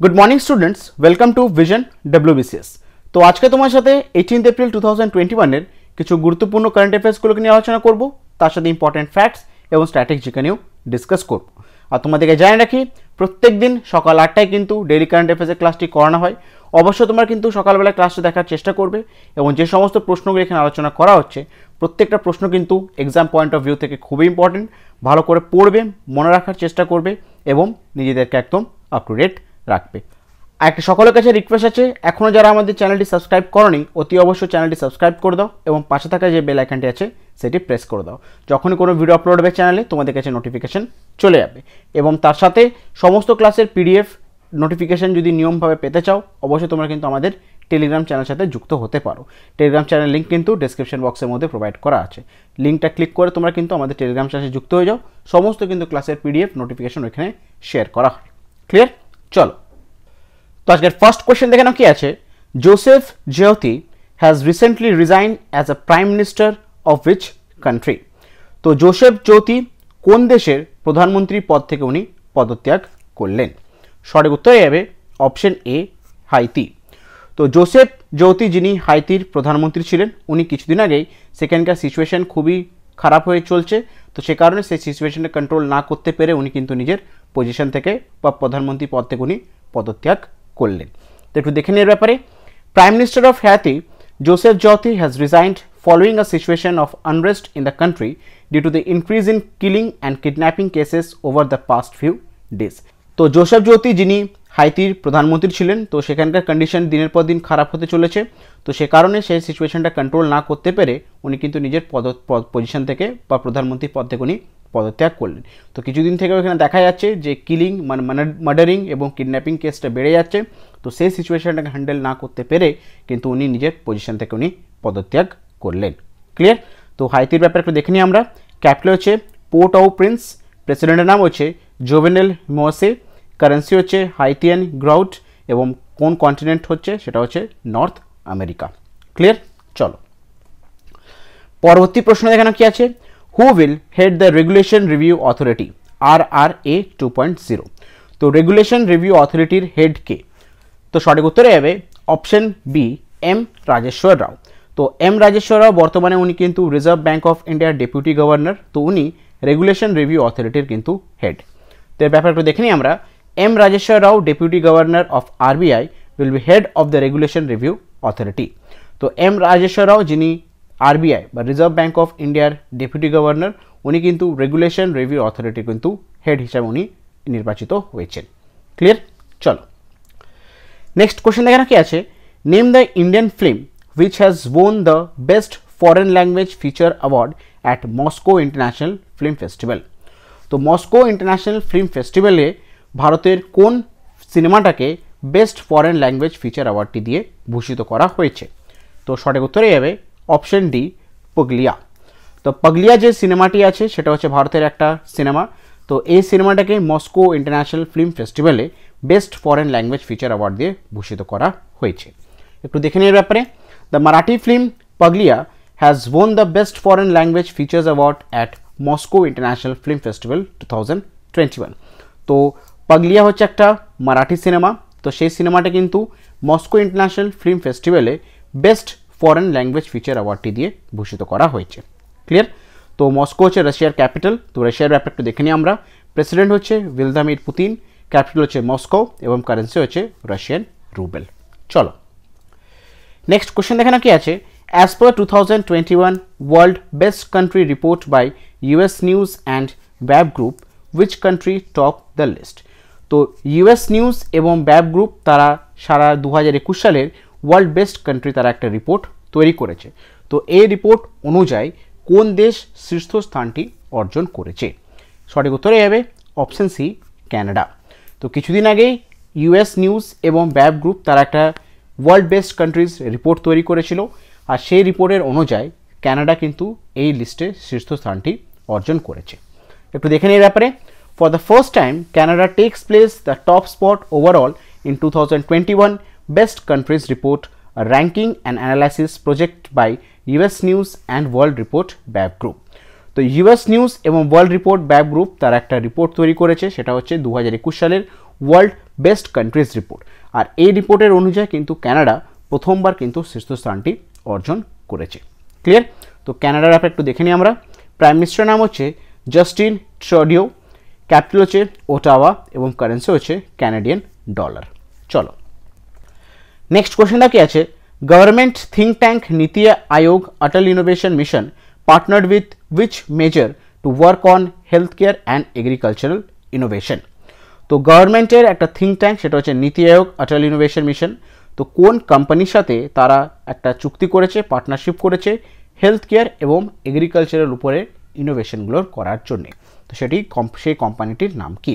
Good morning students welcome to Vision WBCS তো আজকে তোমার সাথে eighteenth April two thousand twenty ওয়ানের কিছু গুরুত্বপূর্ণ কারেন্ট অ্যাফেয়ার্সগুলোকে নিয়ে আলোচনা করব তার সাথে ইম্পর্টেন্ট ফ্যাক্টস এবং স্ট্র্যাটেজিকে নিয়েও ডিসকাস করব আর তোমাদেরকে জানিয়ে রাখি প্রত্যেক দিন সকাল আটটায় কিন্তু ডেইলি কারেন্ট অ্যাফেয়ার্সের ক্লাসটি করানো হয় অবশ্য তোমার কিন্তু সকালবেলায় ক্লাসটি দেখার চেষ্টা করবে এবং যে সমস্ত প্রশ্নগুলো এখানে আলোচনা করা হচ্ছে প্রত্যেকটা প্রশ্ন কিন্তু এক্সাম পয়েন্ট অফ ভিউ থেকে খুবই ইম্পর্টেন্ট ভালো করে পড়বে মনে রাখার চেষ্টা করবে এবং নিজেদেরকে একদম আপ টু ডেট রাখবে একটা সকলের কাছে রিকোয়েস্ট আছে এখনও যারা আমাদের চ্যানেলটি সাবস্ক্রাইব করনি অতি অবশ্যই চ্যানেলটি সাবস্ক্রাইব করে দাও এবং পাশে থাকা যে বেল আইকনটি আছে সেটি প্রেস করে দাও যখনই কোনো ভিডিও আপলোড হবে চ্যানেলে তোমাদের কাছে নোটিফিকেশান চলে যাবে এবং তার সাথে সমস্ত ক্লাসের পিডিএফ নোটিফিকেশান যদি নিয়মভাবে পেতে চাও অবশ্যই তোমরা কিন্তু আমাদের টেলিগ্রাম চ্যানেল সাথে যুক্ত হতে পারো টেলিগ্রাম চ্যানেল লিঙ্ক কিন্তু ডিসক্রিপশন বক্সের মধ্যে প্রোভাইড করা আছে লিঙ্কটা ক্লিক করে তোমরা কিন্তু আমাদের টেলিগ্রাম চ্যানেলে যুক্ত হয়ে যাও সমস্ত কিন্তু ক্লাসের পিডিএফ নোটিফিকেশন ওইখানে শেয়ার করা হয় ক্লিয়ার চলো তো আজকের ফার্স্ট কোয়েশ্চেন দেখে নাও কি আছে Joseph Jouthe has recently resign as a prime minister of which country তো জোসেফ জ্যোতি কোন দেশের প্রধানমন্ত্রী পদ থেকে উনি পদত্যাগ করলেন সঠিক উত্তর যাবে অপশন এ হাইতি তো জোসেফ জ্যোতি যিনি হাইতির প্রধানমন্ত্রী ছিলেন উনি কিছুদিন আগেই সেখানকার সিচুয়েশন খুবই খারাপ হয়ে চলছে তো সে কারণে সেই সিচুয়েশনে কন্ট্রোল না করতে পেরে উনি কিন্তু নিজের পজিশন থেকে বা প্রধানমন্ত্রী পদ থেকে উনি পদত্যাগ করলেন তো একটু দেখে নিয়ে ব্যাপারে prime minister of Haiti Joseph Jouthe has resigned following a situation of unrest in the country due to the increase in killing and kidnapping cases over the past few days তো জোসেফ জ্যোতি যিনি হাইতির প্রধানমন্ত্রী ছিলেন তো সেখানকার condition দিনের পর দিন খারাপ হতে চলেছে তো সে কারণে সেই সিচুয়েশনটা কন্ট্রোল না করতে পেরে উনি কিন্তু নিজের পদ পজিশন থেকে বা প্রধানমন্ত্রী পদ থেকে উনি পদত্যাগ করলেন তো কিছুদিন থেকেও এখানে দেখা যাচ্ছে যে কিলিং মানে মার্ডারিং এবং কিডন্যাপিং কেসটা বেড়ে যাচ্ছে তো সেই সিচুয়েশানটাকে হ্যান্ডেল না করতে পেরে কিন্তু উনি নিজের পজিশন থেকে উনি পদত্যাগ করলেন ক্লিয়ার তো হাইতির ব্যাপারে একটু দেখে নিই আমরা ক্যাপিটাল হচ্ছে পোর্ট অফ প্রিন্স প্রেসিডেন্টের নাম হচ্ছে জোভেনেল মোসে কারেন্সি হচ্ছে হাইতিয়ান গ্রাউট এবং কোন কন্টিনেন্ট হচ্ছে সেটা হচ্ছে নর্থ আমেরিকা ক্লিয়ার চলো পরবর্তী প্রশ্ন এখানে কি আছে who who will head the Regulation Review two point zero তো রেগুলেশন রিভিউ অথরিটির হেড কে তো সঠিক উত্তরে হবে option B M Rajeshwar Rao তো এম রাজেশ্বর রাও বর্তমানে উনি কিন্তু রিজার্ভ ব্যাঙ্ক অফ ইন্ডিয়ার ডেপুটি গভর্নর তো উনি রেগুলেশন রিভিউ অথরিটির কিন্তু হেড তো এর ব্যাপারে একটু দেখে নিই আমরা M Rajeshwar Rao deputy governor of RBI will be head of the regulation review authority তো এম রাজেশ্বর রাও যিনি আরবিআই বা রিজার্ভ ব্যাঙ্ক অফ ইন্ডিয়ার ডেপুটি গভর্নর উনি কিন্তু রেগুলেশন রিভিউ অথরিটি কিন্তু হেড হিসাবে উনি নির্বাচিত হয়েছেন ক্লিয়ার চলো নেক্সট কোশ্চেন দেখেন কি আছে name the Indian film which has won the best foreign language feature award at Moscow International Film Festival তো মস্কো ইন্টারন্যাশনাল ফিল্ম ফেস্টিভ্যালে ভারতের কোন সিনেমাটাকে বেস্ট ফরেন ল্যাঙ্গুয়েজ ফিচার অ্যাওয়ার্ডটি দিয়ে ভূষিত করা হয়েছে তো সঠিক উত্তরে এই হবে অপশন ডি পগলিয়া তো পগলিয়া যে সিনেমাটি আছে সেটা হচ্ছে ভারতের একটা সিনেমা তো এই সিনেমাটাকে মস্কো ইন্টারন্যাশনাল ফিল্ম ফেস্টিভ্যালে best foreign language feature award দিয়ে ভূষিত করা হয়েছে একটু দেখে নিয়ে ব্যাপারে the Marathi film Pagglait has won the best foreign language features award at Moscow International Film Festival two thousand twenty one তো পগলিয়া হচ্ছে একটা মারাঠি সিনেমা তো সেই সিনেমাটা কিন্তু মস্কো ইন্টারন্যাশনাল ফিল্ম ফেস্টিভ্যালে বেস্ট ফরেন ল্যাঙ্গুয়েজ ফিচার অ্যাওয়ার্ডটি দিয়ে ভূষিত করা হয়েছে ক্লিয়ার তো মস্কো হচ্ছে রাশিয়ার ক্যাপিটাল তো রাশিয়ার ব্যাপারটা দেখে নিই আমরা প্রেসিডেন্ট হচ্ছে ভিলদামির পুতিন ক্যাপিটাল হচ্ছে মস্কো এবং কারেন্সি হচ্ছে রাশিয়ান রুবেল চলো নেক্সট কোশ্চেন দেখে না কি আছে as per two thousand twenty one world best country report by US News and BAV Group which country top the list তো ইউএস নিউজ এবং ব্যাব গ্রুপ তারা সারা দু একুশ সালের ওয়ার্ল্ড বেস্ট কান্ট্রি তারা একটা রিপোর্ট তৈরি করেছে তো এই রিপোর্ট অনুযায়ী কোন দেশ শীর্ষস্থানটি অর্জন করেছে সঠিক উত্তরে যাবে অপশান সি ক্যানাডা তো কিছুদিন আগেই ইউএস নিউজ এবং ব্যাব গ্রুপ তারা একটা ওয়ার্ল্ড বেস্ট কান্ট্রিজ রিপোর্ট তৈরি করেছিল আর সেই রিপোর্টের অনুযায়ী ক্যানাডা কিন্তু এই লিস্টে শীর্ষস্থানটি অর্জন করেছে একটু দেখে নিই ব্যাপারে for the first time Canada takes place the top spot overall in two thousand twenty one Best Countries Report a ranking and analysis project by US News and World Report BAB Group তো US News এবং World Report BAV Group তারা একটা report তৈরি করেছে সেটা হচ্ছে দু হাজার একুশ সালের ওয়ার্ল্ড বেস্ট কান্ট্রিজ রিপোর্ট আর এই রিপোর্টের অনুযায়ী কিন্তু ক্যানাডা প্রথমবার কিন্তু শীর্ষস্থানটি অর্জন করেছে ক্লিয়ার তো ক্যানাডার ব্যাপারে একটু দেখে নিই আমরা প্রাইম মিনিস্টার নাম হচ্ছে জাস্টিন ট্রডিও ক্যাপিটাল হচ্ছে ওটাওয়া এবং কারেন্সি হচ্ছে ক্যানাডিয়ান ডলার চলো নেক্সট क्वेश्चन কি আছে government think tank NITI Aayog Atal Innovation Mission partner with which major to work on health care and agricultural innovation তো গভর্নমেন্টের একটা থিঙ্ক ট্যাঙ্ক সেটা হচ্ছে নীতি আয়োগ অটল ইনোভেশন মিশন তো কোন কোম্পানির সাথে তারা একটা চুক্তি করেছে পার্টনারশিপ করেছে হেলথ কেয়ার এবং এগ্রিকালচারের উপরে ইনোভেশনগুলোর করার জন্যে তো সেটি সেই কোম্পানিটির নাম কি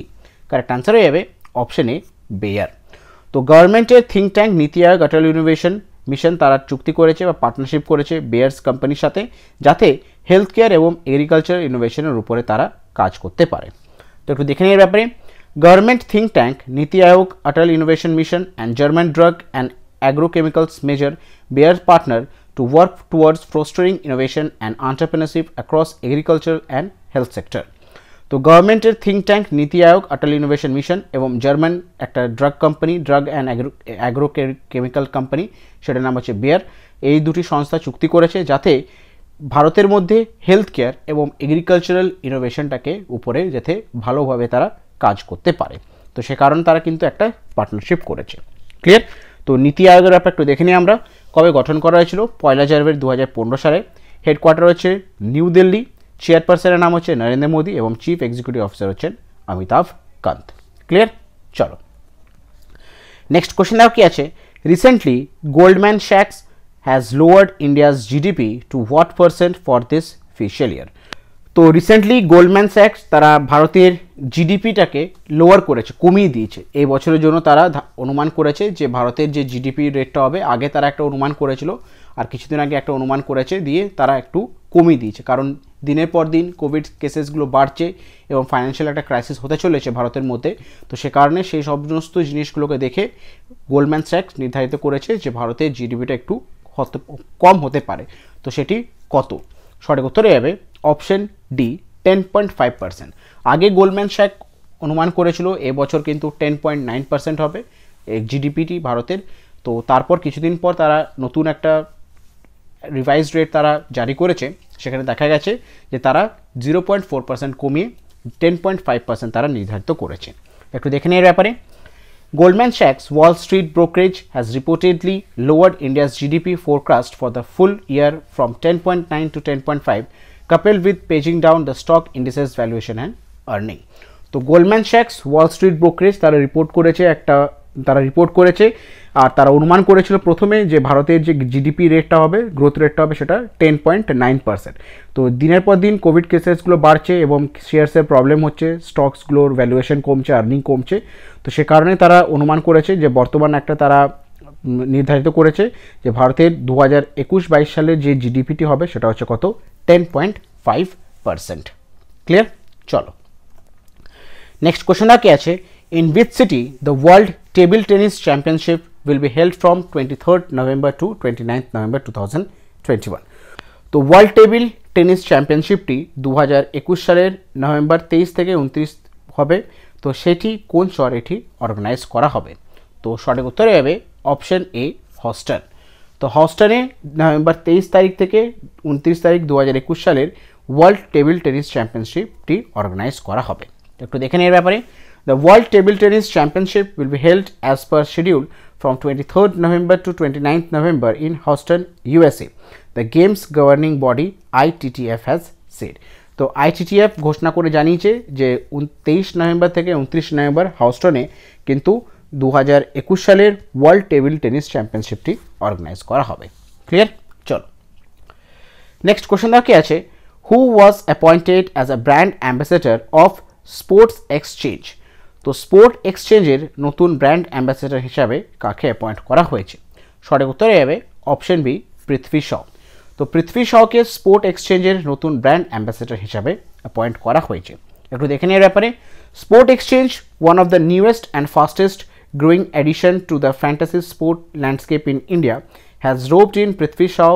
কারেক্ট অ্যান্সার হয়ে যাবে অপশানে বেয়ার তো গভর্নমেন্টের think tank NITI Aayog Atal Innovation mission তারা চুক্তি করেছে বা পার্টনারশিপ করেছে বেয়ার্স কোম্পানির সাথে যাতে হেলথ কেয়ার এবং এগ্রিকালচার ইনোভেশনের উপরে তারা কাজ করতে পারে তো একটু দেখে নিয়ে ব্যাপারে government think tank NITI Aayog Atal Innovation Mission and German drug and agrochemicals major Bayer's partner to work towards fostering innovation and entrepreneurship across agriculture and health sector তো গভর্নমেন্টের think tank NITI Aayog Atal Innovation Mission এবং জার্মান একটা drug company drug and agro agro chemical company সেটার নাম হচ্ছে বিয়ার এই দুটি সংস্থা চুক্তি করেছে যাতে ভারতের মধ্যে হেলথ কেয়ার এবং এগ্রিকালচারাল ইনোভেশনটাকে উপরে যাতে ভালোভাবে তারা কাজ করতে পারে তো সে কারণ তারা কিন্তু একটা পার্টনারশিপ করেছে ক্লিয়ার তো নীতি আয়োগের ব্যাপার একটু দেখে নিই আমরা কবে গঠন করা হয়েছিল পয়লা জানুয়ারি দু সালে হেডকোয়ার্টার হচ্ছে নিউ দিল্লি চেয়ারপারসনের নাম হচ্ছে নরেন্দ্র মোদী এবং চিফ এক্সিকিউটিভ অফিসার হচ্ছেন অমিতাভ কান্ত ক্লিয়ার চলো নেক্সট কোয়েশ্চেন দেখো কি আছে রিসেন্টলি গোল্ডম্যান শ্যাক্স has lowered India's GDP to what percent for this fiscal year তো রিসেন্টলি গোল্ডম্যান স্যাক্স তারা ভারতের জিডিপিটাকে লোয়ার করেছে কমিয়ে দিয়েছে এই বছরের জন্য তারা অনুমান করেছে যে ভারতের যে জিডিপি রেটটা হবে আগে তারা একটা অনুমান করেছিল আর কিছুদিন আগে একটা অনুমান করেছে দিয়ে তারা একটু কমিয়ে দিয়েছে কারণ দিনের পর দিন কোভিড কেসেসগুলো বাড়ছে এবং ফাইন্যান্সিয়াল একটা ক্রাইসিস হতে চলেছে ভারতের মধ্যে তো সে কারণে সেই সমস্ত জিনিসগুলোকে দেখে গোল্ডম্যান স্যাক্স নির্ধারিত করেছে যে ভারতের জিডিপিটা একটু কম হতে পারে তো সেটি কত সঠিক উত্তরে যাবে option D ten point five percent আগে গোল্ডম্যান স্যাক অনুমান করেছিল এবছর কিন্তু টেন পয়েন্ট নাইন পার্সেন্ট হবে জিডিপিটি ভারতের তো তারপর কিছুদিন পর তারা নতুন একটা রিভাইজড রেট তারা জারি করেছে সেখানে দেখা গেছে যে তারা জিরো পয়েন্ট ফোর পার্সেন্ট কমিয়ে টেন পয়েন্ট ফাইভ পার্সেন্ট তারা নির্ধারিত করেছে একটু দেখে নেই ব্যাপারে গোল্ডম্যান শ্যাক্স Wall Street brokerage has reportedly lower India's GDP forecast for the full year from ten point nine to ten point five couple with pegging down the stock indices valuation and earning তো Goldman শ্যাক্স Wall Street brokerage তারা report করেছে একটা তারা report করেছে আর তারা অনুমান করেছিল প্রথমে যে ভারতের যে জিডিপি রেটটা হবে গ্রোথ রেটটা হবে সেটা টেন পয়েন্ট নাইন পার্সেন্ট তো দিনের পর দিন কোভিড কেসেসগুলো বাড়ছে এবং শেয়ারসের প্রবলেম হচ্ছে স্টকসগুলোর ভ্যালুয়েশন কমছে আর্নিং কমছে তো সে কারণে তারা অনুমান করেছে যে বর্তমান একটা তারা নির্ধারিত করেছে যে ভারতের দু হাজার একুশ বাইশ সালে যে জিডিপিটি হবে সেটা হচ্ছে কত ten point five percent clear চলো নেক্সট কোশ্চেন আর কি আছে in which city the World Table Tennis Championship will be held from 23rd November to 29th November 2021 তো ওয়ার্ল্ড টেবিল টেনিস চ্যাম্পিয়নশিপটি দু সালের নভেম্বর তেইশ থেকে উনত্রিশ হবে তো সেটি কোন এটি অর্গানাইজ করা হবে তো সঠিক উত্তরে হবে অপশন এ হস্টন তো হস্টনে নভেম্বর তেইশ তারিখ থেকে উনত্রিশ তারিখ দু সালের ওয়ার্ল্ড টেবিল টেনিস চ্যাম্পিয়নশিপটি অর্গানাইজ করা হবে একটু দেখে নিয়ে ব্যাপারে The World Table Tennis Championship will be held as per schedule from 23rd November to 29th November in Houston, USA. The game's governing body ITTF has said. তো ITTF ঘোষণা করে জানিয়েছে যে তেইশ নভেম্বর থেকে উনত্রিশ নভেম্বর হাউস্টনে কিন্তু দু সালের ওয়ার্ল্ড টেবিল টেনিস চ্যাম্পিয়নশিপটি অর্গানাইজ করা হবে ক্লিয়ার চলো নেক্সট কোশ্চেন কি আছে who was appointed as a brand ambassador of Sports Exchange তো স্পোর্ট এক্সচেঞ্জের নতুন ব্র্যান্ড অ্যাম্বাসেডর হিসাবে কাকে অ্যাপয়েন্ট করা হয়েছে সঠিক উত্তরে যাবে অপশন বি পৃথ্বী শ তো পৃথ্বী শকে স্পোর্ট এক্সচেঞ্জের নতুন ব্র্যান্ড অ্যাম্বাসেডর হিসাবে অ্যাপয়েন্ট করা হয়েছে একটু দেখে নেওয়ার ব্যাপারে sport exchange one of the newest and fastest growing addition to the fantasy sport landscape in India has roped in Prithvi a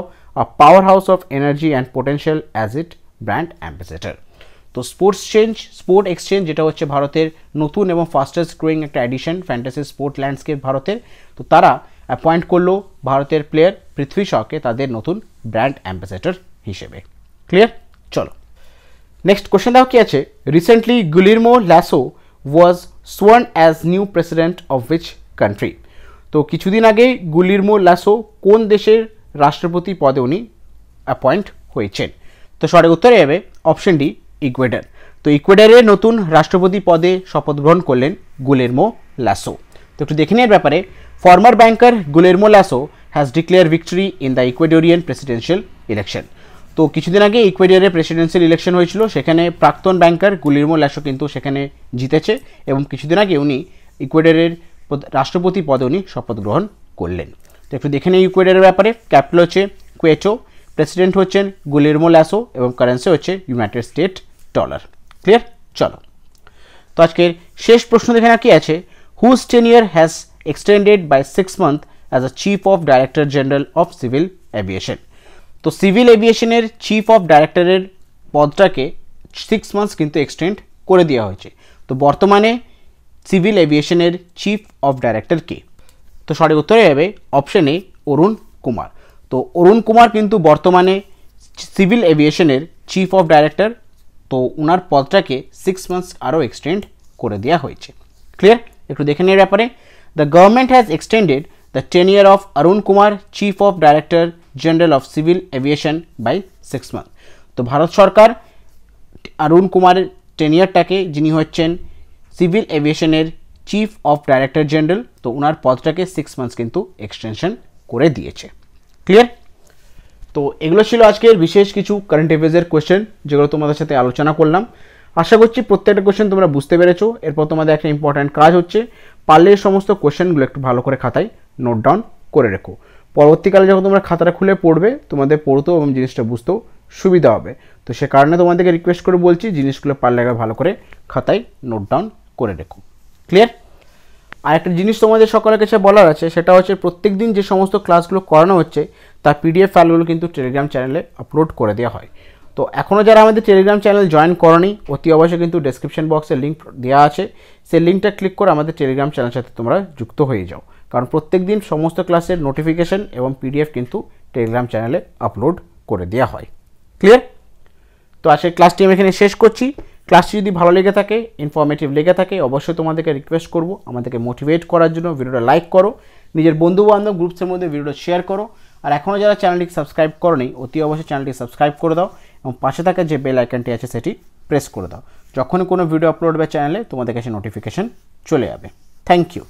a house of energy and potential as it brand ambassador তো sports change sport exchange যেটা হচ্ছে ভারতের নতুন এবং fastest growing একটা addition fantasy sport landscape ভারতের তো তারা অ্যাপয়েন্ট করলো ভারতের প্লেয়ার পৃথ্বী শকে তাদের নতুন ব্র্যান্ড অ্যাম্বাসেডর হিসেবে ক্লিয়ার চলো নেক্সট কোশ্চেন দাও কি আছে recently Guillermo Lasso was sworn as new president of which country তো কিছুদিন আগেই গুলিরমো ল্যাসো কোন দেশের রাষ্ট্রপতি পদে উনি অ্যাপয়েন্ট হয়েছেন তো সঠিক উত্তরে যাবে অপশন ডি ইকুয়েডার তো ইকুয়েডারে নতুন রাষ্ট্রপতি পদে শপথ গ্রহণ করলেন গুলেরমো লাসো তো একটু দেখে নেওয়ার ব্যাপারে former banker Guillermo Lasso has declare victory in the Ecuadorian presidential election তো কিছুদিন আগে ইকুয়েডিয়ারে প্রেসিডেন্সিয়াল ইলেকশন হয়েছিল সেখানে প্রাক্তন ব্যাংকার গুলিরমো ল্যাসো কিন্তু সেখানে জিতেছে এবং কিছুদিন আগে উনি ইকুয়েডারের রাষ্ট্রপতি পদে উনি শপথ গ্রহণ করলেন তো একটু দেখে নিই ইকুয়েডারের ব্যাপারে ক্যাপিটাল হচ্ছে কুয়েচো প্রেসিডেন্ট হচ্ছেন গুলিরমো ল্যাসো এবং কারেন্সি হচ্ছে ইউনাইটেড স্টেট ডলার ক্লিয়ার চলো তো আজকের শেষ প্রশ্ন দেখে না কি আছে whose tenure has extended by six month as a chief of director general of civil aviation তো সিভিল এভিয়েশনের চিফ অফ ডাইরেক্টরের পদটাকে সিক্স মান্থস কিন্তু এক্সটেন্ড করে দেওয়া হয়েছে তো বর্তমানে সিভিল এভিয়েশনের চিফ অফ ডাইরেক্টর কে তো সঠিক উত্তরে যাবে অপশন এ অরুণ কুমার তো অরুণ কুমার কিন্তু বর্তমানে সিভিল এভিয়েশনের চিফ অফ ডাইরেক্টর তো ওনার পদটাকে সিক্স মান্থস আরও এক্সটেন্ড করে দেওয়া হয়েছে ক্লিয়ার একটু দেখে নিয়ে ব্যাপারে the government has extended the tenure of Arun Kumar chief of director general of civil aviation by six month তো ভারত সরকার অরুণ কুমারের টেনিয়ারটাকে যিনি হচ্ছেন সিভিল এভিয়েশনের চিফ অফ ডাইরেক্টর জেনারেল তো ওনার পদটাকে সিক্স মান্থস কিন্তু এক্সটেনশন করে দিয়েছে ক্লিয়ার তো এগুলো ছিল আজকের বিশেষ কিছু কারেন্ট অ্যাফেয়ার্সের কোয়েশ্চেন যেগুলো তোমাদের সাথে আলোচনা করলাম আশা করছি প্রত্যেকটা কোয়েশ্চেন তোমরা বুঝতে পেরেছো এরপর তোমাদের একটা ইম্পর্ট্যান্ট কাজ হচ্ছে পারলে সমস্ত কোয়েশ্চেনগুলো একটু ভালো করে খাতায় নোট ডাউন করে রেখো পরবর্তীকালে যখন তোমরা খাতাটা খুলে পড়বে তোমাদের পড়তেও এবং জিনিসটা বুঝতেও সুবিধা হবে তো সে কারণে তোমাদেরকে রিকোয়েস্ট করে বলছি জিনিসগুলো পারলে একবার ভালো করে খাতায় নোট ডাউন করে রেখো ক্লিয়ার আর একটা জিনিস তোমাদের সকলের কাছে বলার আছে সেটা হচ্ছে প্রত্যেক দিন যে সমস্ত ক্লাসগুলো করানো হচ্ছে তার পিডিএফ ফাইলগুলো কিন্তু টেলিগ্রাম চ্যানেলে আপলোড করে দেওয়া হয় তো এখনও যারা আমাদের টেলিগ্রাম চ্যানেল জয়েন করনি অতি অবশ্যই কিন্তু ডেসক্রিপশন বক্সে লিঙ্ক দেওয়া আছে সেই লিঙ্কটা ক্লিক করে আমাদের টেলিগ্রাম চ্যানেলের সাথে তোমরা যুক্ত হয়ে যাও কারণ প্রত্যেক দিন সমস্ত ক্লাসের নোটিফিকেশন এবং পিডিএফ কিন্তু টেলিগ্রাম চ্যানেলে আপলোড করে দেওয়া হয় ক্লিয়ার তো আজকের ক্লাসটি আমি এখানে শেষ করছি ক্লাসটি যদি ভালো লেগে থাকে ইনফর্মেটিভ লেগে থাকে অবশ্যই তোমাদেরকে রিকোয়েস্ট করবো আমাদেরকে মোটিভেট করার জন্য ভিডিওটা লাইক করো নিজের বন্ধু বান্ধব গ্রুপসের মধ্যে ভিডিওটা শেয়ার করো আর এখনও যারা চ্যানেলটি সাবস্ক্রাইব নেই অতি অবশ্যই চ্যানেলটি সাবস্ক্রাইব করে দাও এবং পাশে থাকা যে বেল আইকনটি আছে সেটি প্রেস করে দাও যখনই কোনো ভিডিও আপলোড হবে চ্যানেলে তোমাদের কাছে নোটিফিকেশান চলে যাবে থ্যাংক ইউ